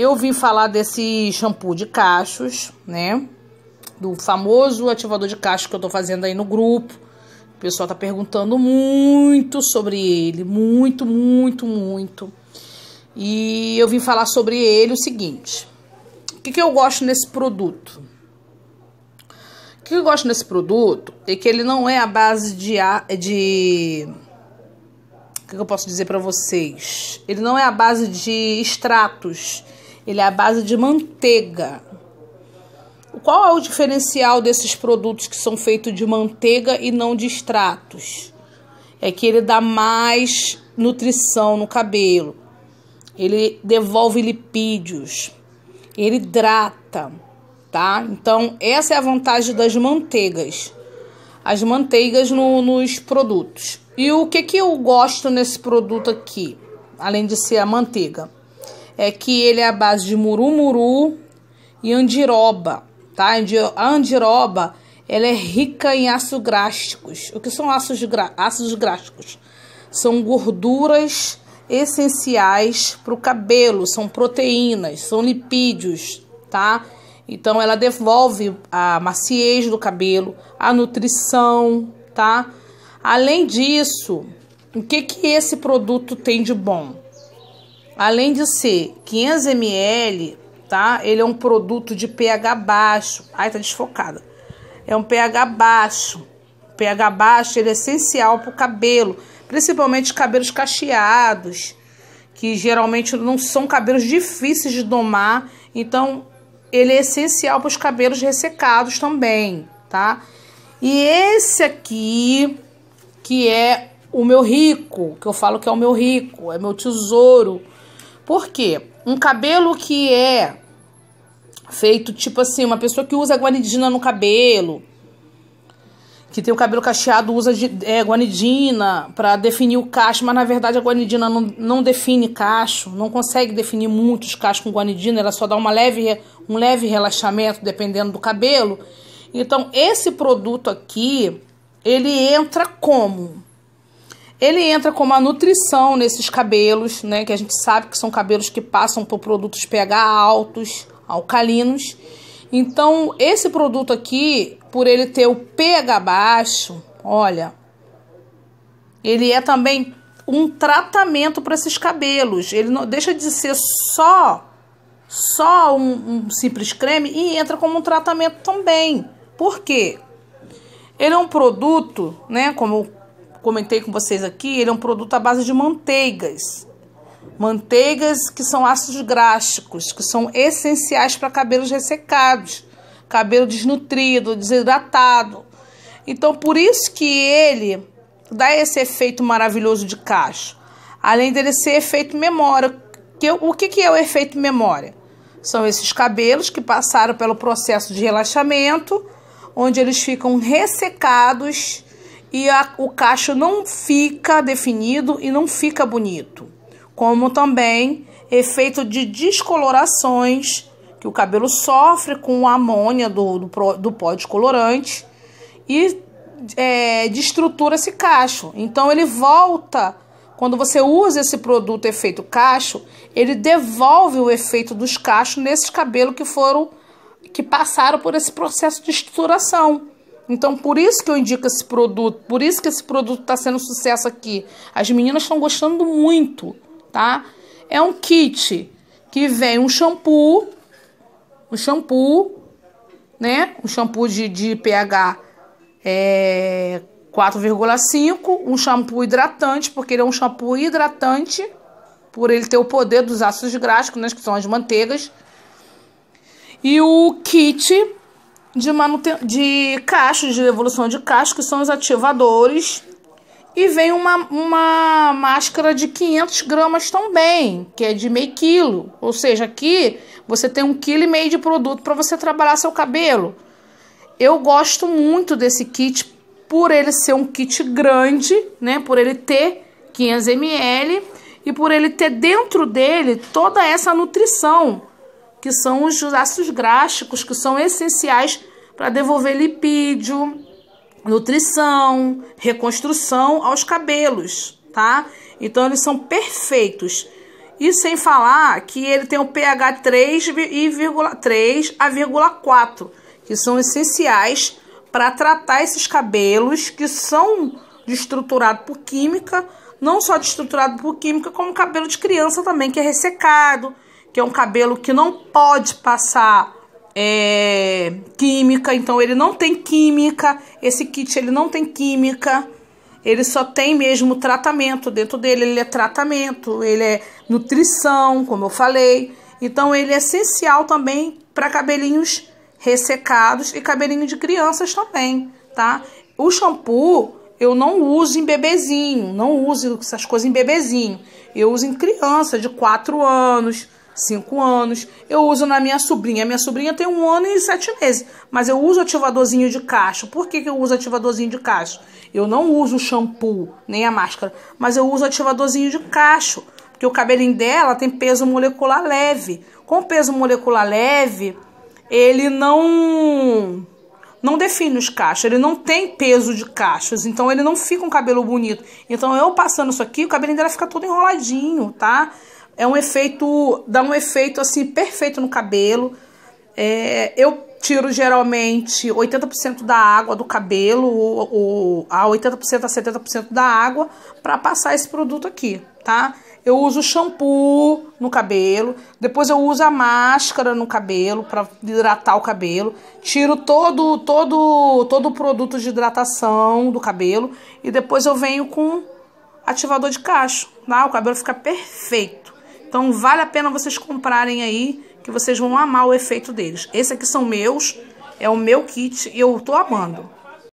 eu vim falar desse shampoo de cachos, né? Do famoso ativador de cachos que eu tô fazendo aí no grupo. O pessoal tá perguntando muito sobre ele, muito, muito, muito. E eu vim falar sobre ele o seguinte: o que, que eu gosto nesse produto? O que eu gosto nesse produto é que ele não é a base de. A, de o que, que eu posso dizer para vocês? Ele não é a base de extratos ele é a base de manteiga. Qual é o diferencial desses produtos que são feitos de manteiga e não de extratos? É que ele dá mais nutrição no cabelo. Ele devolve lipídios. Ele hidrata, tá? Então, essa é a vantagem das manteigas. As manteigas no, nos produtos. E o que, que eu gosto nesse produto aqui? Além de ser a manteiga é que ele é a base de murumuru e andiroba, tá? A andiroba, ela é rica em ácidos grásticos, O que são ácidos, gra ácidos São gorduras essenciais para o cabelo, são proteínas, são lipídios, tá? Então ela devolve a maciez do cabelo, a nutrição, tá? Além disso, o que que esse produto tem de bom? Além de ser 500 ml, tá? Ele é um produto de pH baixo. Ai, tá desfocada. É um pH baixo. O pH baixo ele é essencial para o cabelo, principalmente cabelos cacheados, que geralmente não são cabelos difíceis de domar. Então, ele é essencial para os cabelos ressecados também, tá? E esse aqui, que é o meu rico, que eu falo que é o meu rico, é meu tesouro, porque um cabelo que é feito tipo assim, uma pessoa que usa guanidina no cabelo, que tem o cabelo cacheado, usa é, guanidina para definir o cacho, mas na verdade a guanidina não, não define cacho, não consegue definir muitos cachos com guanidina, ela só dá uma leve, um leve relaxamento dependendo do cabelo. Então, esse produto aqui, ele entra como? Ele entra como a nutrição nesses cabelos, né? Que a gente sabe que são cabelos que passam por produtos pH altos, alcalinos. Então, esse produto aqui, por ele ter o pH baixo, olha, ele é também um tratamento para esses cabelos. Ele não deixa de ser só só um, um simples creme e entra como um tratamento também. Por quê? Ele é um produto, né, como comentei com vocês aqui, ele é um produto à base de manteigas. Manteigas que são ácidos gráficos, que são essenciais para cabelos ressecados, cabelo desnutrido, desidratado. Então, por isso que ele dá esse efeito maravilhoso de cacho. Além dele ser efeito memória. Que, o que, que é o efeito memória? São esses cabelos que passaram pelo processo de relaxamento, onde eles ficam ressecados e a, o cacho não fica definido e não fica bonito, como também efeito de descolorações que o cabelo sofre com a amônia do, do, do pó descolorante e é, destrutura esse cacho. Então ele volta, quando você usa esse produto efeito cacho, ele devolve o efeito dos cachos nesses cabelos que foram que passaram por esse processo de estruturação. Então, por isso que eu indico esse produto, por isso que esse produto está sendo sucesso aqui. As meninas estão gostando muito, tá? É um kit que vem um shampoo, um shampoo, né? Um shampoo de, de pH é, 4,5, um shampoo hidratante, porque ele é um shampoo hidratante, por ele ter o poder dos ácidos gráficos, né, que são as manteigas. E o kit de, manuten de caixas, de devolução de caixas, que são os ativadores. E vem uma, uma máscara de 500 gramas também, que é de meio quilo. Ou seja, aqui você tem um quilo e meio de produto para você trabalhar seu cabelo. Eu gosto muito desse kit por ele ser um kit grande, né? Por ele ter 500 ml e por ele ter dentro dele toda essa nutrição que são os ácidos gráficos, que são essenciais para devolver lipídio, nutrição, reconstrução aos cabelos, tá? Então eles são perfeitos. E sem falar que ele tem o pH 3,3 a 4, que são essenciais para tratar esses cabelos que são destruturados por química, não só destruturado por química, como cabelo de criança também, que é ressecado, que é um cabelo que não pode passar é, química, então ele não tem química, esse kit ele não tem química, ele só tem mesmo tratamento dentro dele, ele é tratamento, ele é nutrição, como eu falei, então ele é essencial também para cabelinhos ressecados e cabelinho de crianças também, tá? O shampoo eu não uso em bebezinho, não uso essas coisas em bebezinho. Eu uso em criança de 4 anos, 5 anos. Eu uso na minha sobrinha. Minha sobrinha tem um ano e sete meses. Mas eu uso ativadorzinho de cacho. Por que, que eu uso ativadorzinho de cacho? Eu não uso shampoo, nem a máscara. Mas eu uso ativadorzinho de cacho. Porque o cabelinho dela tem peso molecular leve. Com peso molecular leve, ele não não define os cachos, ele não tem peso de cachos, então ele não fica um cabelo bonito. Então eu passando isso aqui, o cabelinho dela fica todo enroladinho, tá? é um efeito, dá um efeito assim perfeito no cabelo. É, eu tiro geralmente 80% da água do cabelo, ou, ou a 80% a 70% da água, para passar esse produto aqui, tá? Eu uso shampoo no cabelo, depois eu uso a máscara no cabelo para hidratar o cabelo, tiro todo todo todo o produto de hidratação do cabelo e depois eu venho com ativador de cacho, tá? O cabelo fica perfeito. Então vale a pena vocês comprarem aí, que vocês vão amar o efeito deles. Esse aqui são meus, é o meu kit e eu tô amando.